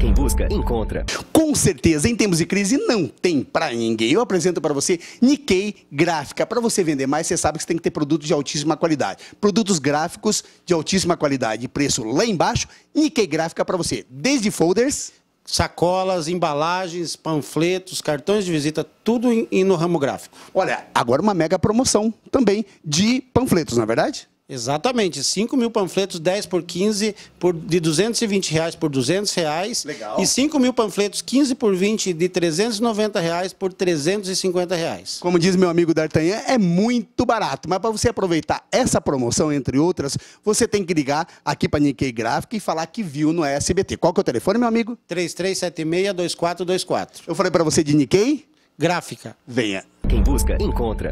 Quem busca, encontra. Com certeza, em tempos de crise, não tem para ninguém. Eu apresento para você Nikkei Gráfica. Para você vender mais, você sabe que você tem que ter produtos de altíssima qualidade. Produtos gráficos de altíssima qualidade. Preço lá embaixo, Nikkei Gráfica para você. Desde folders sacolas, embalagens, panfletos, cartões de visita, tudo em, em, no ramo gráfico. Olha, agora uma mega promoção também de panfletos, não é verdade? Exatamente, 5 mil panfletos, 10 por 15, por, de 220 reais por 200 reais. Legal. E 5 mil panfletos, 15 por 20, de 390 reais por 350 reais. Como diz meu amigo D'Artagnan, é muito barato. Mas para você aproveitar essa promoção, entre outras, você tem que ligar aqui para Nikkei Gráfica e falar que viu no SBT. Qual que é o telefone, meu amigo? 3376-2424. Eu falei para você de Nikkei? Gráfica. Venha. Quem busca, encontra.